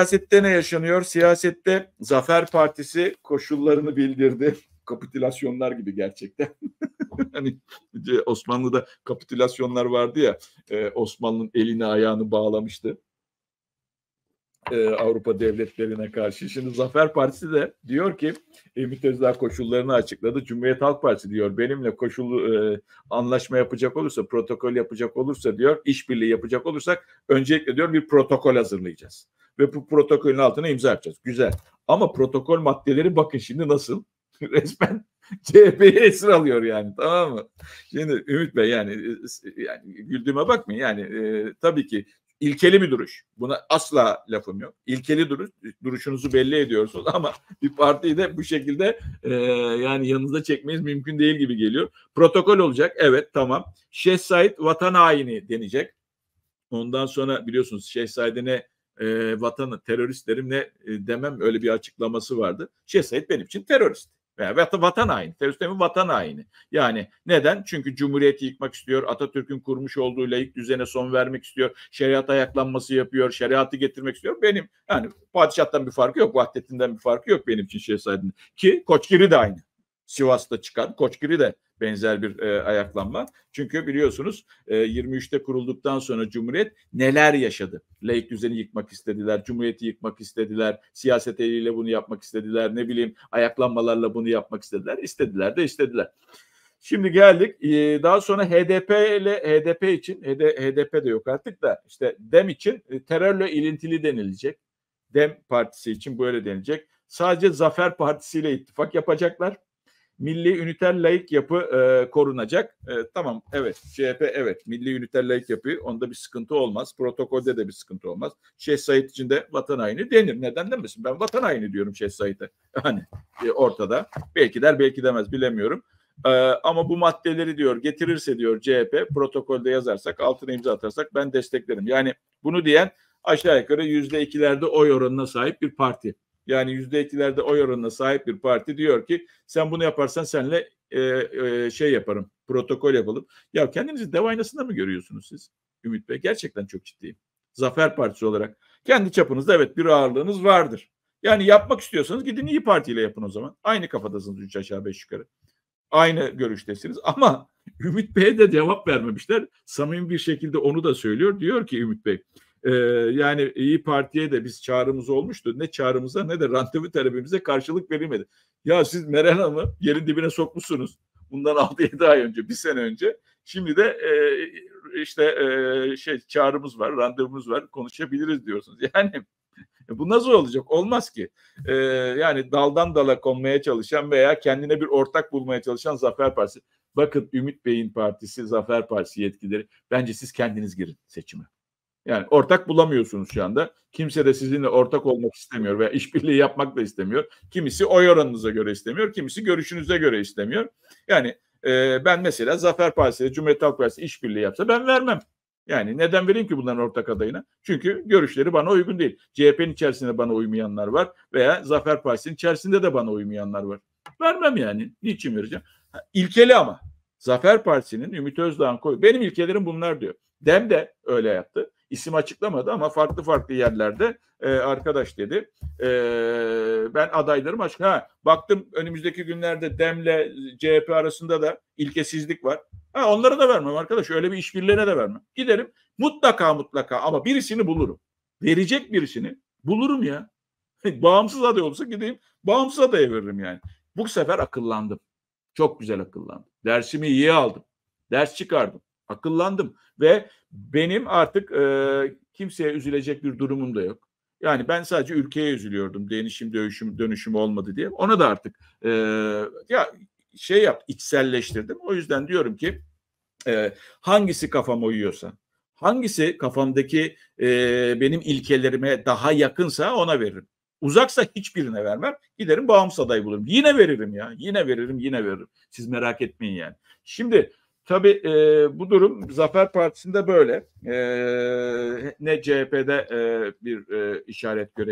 Siyasette ne yaşanıyor? Siyasette Zafer Partisi koşullarını bildirdi. Kapitülasyonlar gibi gerçekten. hani Osmanlı'da kapitülasyonlar vardı ya. E, Osmanlı'nın elini ayağını bağlamıştı. E, Avrupa devletlerine karşı. Şimdi Zafer Partisi de diyor ki e, Ümit Özdağ koşullarını açıkladı. Cumhuriyet Halk Partisi diyor benimle koşulu anlaşma yapacak olursa, protokol yapacak olursa diyor, işbirliği yapacak olursak öncelikle diyor bir protokol hazırlayacağız ve bu protokolün altına imza yapacağız. Güzel. Ama protokol maddeleri bakın şimdi nasıl resmen CHP'yi esir alıyor yani tamam mı? Şimdi Ümit Bey yani, e, e, yani güldüğüme bakmayın yani e, tabii ki ilkeli bir duruş. Buna asla lafım yok. İlkeli duruş, duruşunuzu belli ediyorsunuz ama bir partiyi de bu şekilde e, yani yanınıza çekmeniz mümkün değil gibi geliyor. Protokol olacak. Evet tamam. Şeyh vatan haini denecek. Ondan sonra biliyorsunuz Şeyh Said'e ne e, vatanı teröristlerimle e, demem öyle bir açıklaması vardı. Şehzade benim için terörist. Veya vatan, vatan haini. Terörist vatan haini. Yani neden? Çünkü Cumhuriyeti yıkmak istiyor. Atatürk'ün kurmuş olduğu layık düzene son vermek istiyor. Şeriat ayaklanması yapıyor. Şeriatı getirmek istiyor. Benim yani padişahtan bir farkı yok. Vahdettin'den bir farkı yok benim için Şehzade'nin. Ki Koçgiri de aynı. Sivas'ta çıkar. Koçgiri de benzer bir e, ayaklanma. Çünkü biliyorsunuz e, 23'te kurulduktan sonra Cumhuriyet neler yaşadı? Laik düzeni yıkmak istediler, Cumhuriyeti yıkmak istediler, siyaset eliyle bunu yapmak istediler, ne bileyim ayaklanmalarla bunu yapmak istediler. istediler de istediler. Şimdi geldik e, daha sonra HDP ile HDP için HD, HDP de yok artık da işte DEM için e, terörle ilintili denilecek. DEM partisi için böyle denilecek. Sadece Zafer Partisi ile ittifak yapacaklar milli üniter layık yapı e, korunacak. E, tamam evet CHP evet milli üniter layık yapı onda bir sıkıntı olmaz. Protokolde de bir sıkıntı olmaz. Şeyh Said için de vatan haini denir. Neden demesin? Ben vatan haini diyorum Şeyh Said'e. Hani e, ortada. Belki der belki demez bilemiyorum. Ee, ama bu maddeleri diyor getirirse diyor CHP protokolde yazarsak altına imza atarsak ben desteklerim. Yani bunu diyen aşağı yukarı yüzde ikilerde oy oranına sahip bir parti yani yüzde etkilerde oy oranına sahip bir parti diyor ki sen bunu yaparsan senle e, e, şey yaparım protokol yapalım. Ya kendinizi dev aynasında mı görüyorsunuz siz Ümit Bey? Gerçekten çok ciddiyim. Zafer Partisi olarak kendi çapınızda evet bir ağırlığınız vardır. Yani yapmak istiyorsanız gidin iyi partiyle yapın o zaman. Aynı kafadasınız üç aşağı beş yukarı. Aynı görüştesiniz ama Ümit Bey'e de cevap vermemişler. Samimi bir şekilde onu da söylüyor. Diyor ki Ümit Bey ee, yani İyi Parti'ye de biz çağrımız olmuştu. Ne çağrımıza ne de randevu talebimize karşılık verilmedi. Ya siz Meral Hanım'ı yerin dibine sokmuşsunuz. Bundan 6-7 ay önce, bir sene önce. Şimdi de e, işte e, şey çağrımız var, randevumuz var, konuşabiliriz diyorsunuz. Yani e, bu nasıl olacak? Olmaz ki. Ee, yani daldan dala konmaya çalışan veya kendine bir ortak bulmaya çalışan Zafer Partisi. Bakın Ümit Bey'in partisi, Zafer Partisi yetkileri. Bence siz kendiniz girin seçime. Yani ortak bulamıyorsunuz şu anda. Kimse de sizinle ortak olmak istemiyor veya işbirliği yapmak da istemiyor. Kimisi oy oranınıza göre istemiyor, kimisi görüşünüze göre istemiyor. Yani e, ben mesela Zafer Partisi ile Cumhuriyet Halk Partisi işbirliği yapsa ben vermem. Yani neden vereyim ki bunların ortak adayına? Çünkü görüşleri bana uygun değil. CHP'nin içerisinde bana uymayanlar var veya Zafer Partisi'nin içerisinde de bana uymayanlar var. Vermem yani. Niçin vereceğim? Ha, ilkeli ama. Zafer Partisi'nin Ümit Özdağ'ın koyu. Benim ilkelerim bunlar diyor. Dem de öyle yaptı isim açıklamadı ama farklı farklı yerlerde e, arkadaş dedi. E, ben adaylarım açık. Ha, baktım önümüzdeki günlerde Dem'le CHP arasında da ilkesizlik var. Ha, onlara da vermem arkadaş. Öyle bir işbirliğine de vermem. Giderim mutlaka mutlaka ama birisini bulurum. Verecek birisini bulurum ya. bağımsız aday olsa gideyim bağımsız adaya veririm yani. Bu sefer akıllandım. Çok güzel akıllandım. Dersimi iyi aldım. Ders çıkardım. Akıllandım ve benim artık e, kimseye üzülecek bir durumum da yok. Yani ben sadece ülkeye üzülüyordum. Değişim dönüşüm, dönüşüm olmadı diye. Ona da artık e, ya şey yap içselleştirdim. O yüzden diyorum ki e, hangisi kafama uyuyorsa, hangisi kafamdaki e, benim ilkelerime daha yakınsa ona veririm. Uzaksa hiçbirine vermem. Giderim bağımsız aday bulurum. Yine veririm ya. Yine veririm, yine veririm. Siz merak etmeyin yani. Şimdi Tabii e, bu durum Zafer Partisi'nde böyle. E, ne CHP'de e, bir e, işaret görebiliriz.